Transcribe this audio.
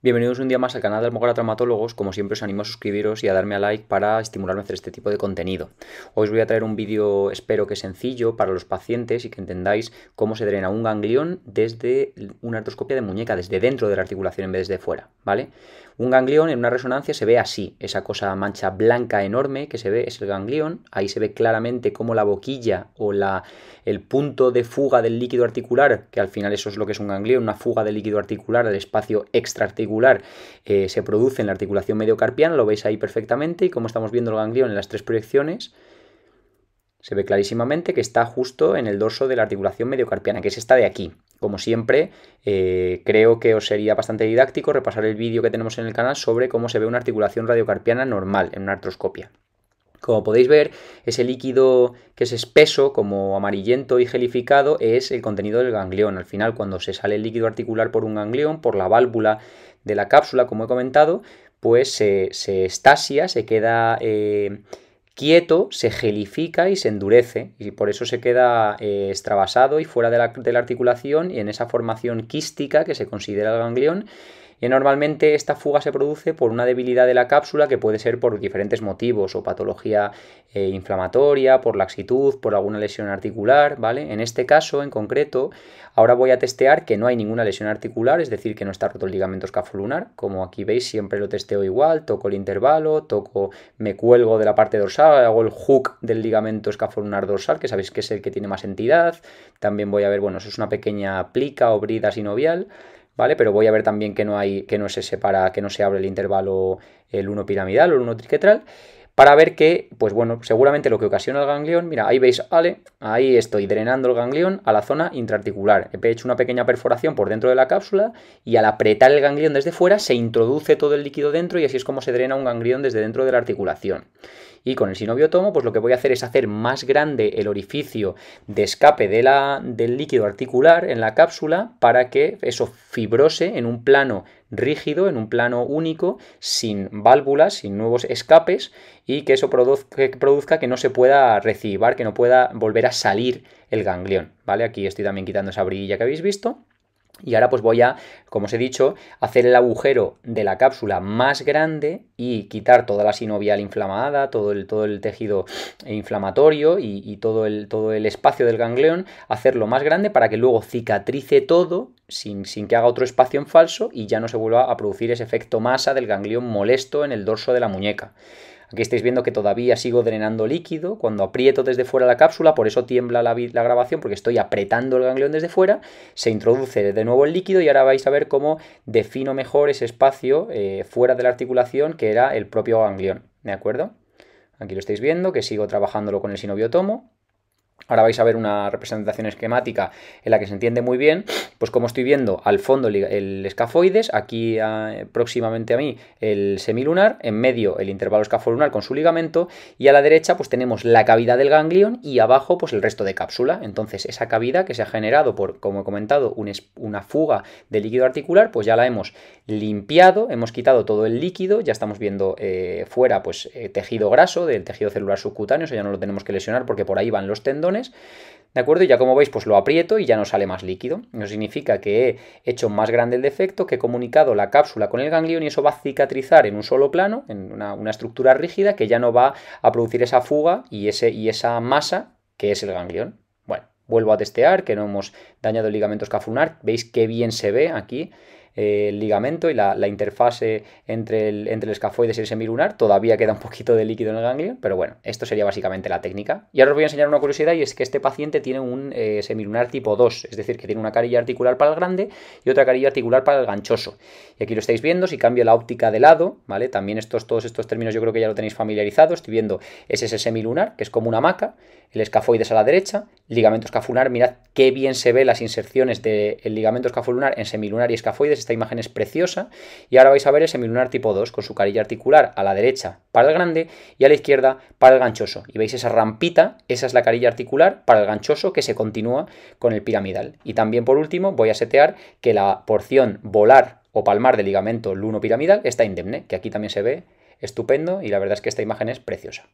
Bienvenidos un día más al canal de Almogora Traumatólogos, como siempre os animo a suscribiros y a darme a like para estimularme a hacer este tipo de contenido. Hoy os voy a traer un vídeo, espero que sencillo, para los pacientes y que entendáis cómo se drena un ganglión desde una artroscopia de muñeca, desde dentro de la articulación en vez de fuera, ¿vale? Un ganglión en una resonancia se ve así, esa cosa mancha blanca enorme que se ve es el ganglión, ahí se ve claramente cómo la boquilla o la, el punto de fuga del líquido articular, que al final eso es lo que es un ganglión, una fuga del líquido articular al espacio extraarticular, eh, se produce en la articulación mediocarpiana, lo veis ahí perfectamente, y como estamos viendo el ganglión en las tres proyecciones, se ve clarísimamente que está justo en el dorso de la articulación mediocarpiana, que es esta de aquí. Como siempre, eh, creo que os sería bastante didáctico repasar el vídeo que tenemos en el canal sobre cómo se ve una articulación radiocarpiana normal en una artroscopia. Como podéis ver, ese líquido que es espeso, como amarillento y gelificado, es el contenido del ganglión. Al final, cuando se sale el líquido articular por un ganglión, por la válvula de la cápsula, como he comentado, pues se, estasia, se queda eh, quieto se gelifica y se endurece, y por eso se queda eh, extravasado y fuera de la, articulación y en esa formación quística que se considera el ganglión. Y normalmente esta fuga se produce por una debilidad de la cápsula que puede ser por diferentes motivos o patología eh, inflamatoria, por laxitud, por alguna lesión articular, ¿vale? En este caso en concreto, ahora voy a testear que no hay ninguna lesión articular, es decir, que no está roto el ligamento escafolunar, como aquí veis siempre lo testeo igual, toco el intervalo, toco, me cuelgo de la parte dorsal, hago el hook del ligamento escafonar dorsal, que sabéis que es el que tiene más entidad. También voy a ver, bueno, eso es una pequeña plica o brida sinovial, ¿vale? Pero voy a ver también que no hay, que no se separa, que no se abre el intervalo el 1 piramidal o el uno triquetral para ver que, pues bueno, seguramente lo que ocasiona el ganglión, mira, ahí veis, ale, ahí estoy drenando el ganglión a la zona intraarticular. He hecho una pequeña perforación por dentro de la cápsula y al apretar el ganglión desde fuera se introduce todo el líquido dentro y así es como se drena un ganglión desde dentro de la articulación. Y con el sinobiotomo, pues lo que voy a hacer es hacer más grande el orificio de escape del líquido articular en la cápsula para que eso fibrose en un plano rígido, en un plano único, sin válvulas, sin nuevos escapes y que eso produzca que, no se pueda recibir, que no pueda volver a salir el ganglión, ¿vale? Aquí estoy también quitando esa brillilla que habéis visto. Y ahora pues voy a, como os he dicho, hacer el agujero de la cápsula más grande y quitar toda la sinovial inflamada, todo el, todo el tejido inflamatorio y, todo, el, todo el espacio del ganglión, hacerlo más grande para que luego cicatrice todo sin, que haga otro espacio en falso y ya no se vuelva a producir ese efecto masa del ganglión molesto en el dorso de la muñeca. Aquí estáis viendo que todavía sigo drenando líquido, cuando aprieto desde fuera la cápsula, por eso tiembla la, grabación, porque estoy apretando el ganglión desde fuera, se introduce de nuevo el líquido y ahora vais a ver cómo defino mejor ese espacio eh, fuera de la articulación que era el propio ganglión, ¿de acuerdo? Aquí lo estáis viendo, que sigo trabajándolo con el sinobiotomo. Ahora vais a ver una representación esquemática en la que se entiende muy bien pues como estoy viendo al fondo el escafoides, aquí ah, próximamente a mí el semilunar, en medio el intervalo escafolunar con su ligamento y a la derecha pues tenemos la cavidad del ganglión y abajo pues el resto de cápsula. Entonces esa cavidad que se ha generado por, como he comentado, una fuga de líquido articular, pues ya la hemos limpiado, hemos quitado todo el líquido, ya estamos viendo eh, fuera pues eh, tejido graso del tejido celular subcutáneo, ya no lo tenemos que lesionar porque por ahí van los tendones. ¿De acuerdo? Y ya como veis, pues lo aprieto y ya no sale más líquido. No significa que he hecho más grande el defecto, que he comunicado la cápsula con el ganglión y eso va a cicatrizar en un solo plano, en una, estructura rígida que ya no va a producir esa fuga y, ese, y esa masa que es el ganglión. Bueno, vuelvo a testear que no hemos dañado el ligamento escafunar. Veis qué bien se ve aquí eh, el ligamento y la, interfase entre el, entre el escafoides y el semilunar. Todavía queda un poquito de líquido en el ganglio, pero bueno, esto sería básicamente la técnica. Y ahora os voy a enseñar una curiosidad y es que este paciente tiene un eh, semilunar tipo 2, es decir, que tiene una carilla articular para el grande y otra carilla articular para el ganchoso. Y aquí lo estáis viendo, si cambio la óptica de lado, ¿vale? También estos, todos estos términos yo creo que ya lo tenéis familiarizado. Estoy viendo es ese semilunar, que es como una maca, el escafoides a la derecha, ligamento escafunar, mirad qué bien se ve las inserciones del el ligamento escafolunar en semilunar y escafoides esta imagen es preciosa. Y ahora vais a ver ese Milunar tipo 2 con su carilla articular a la derecha para el grande y a la izquierda para el ganchoso. Y veis esa rampita, esa es la carilla articular para el ganchoso que se continúa con el piramidal. Y también por último voy a setear que la porción volar o palmar del ligamento luno piramidal está indemne, que aquí también se ve estupendo y la verdad es que esta imagen es preciosa.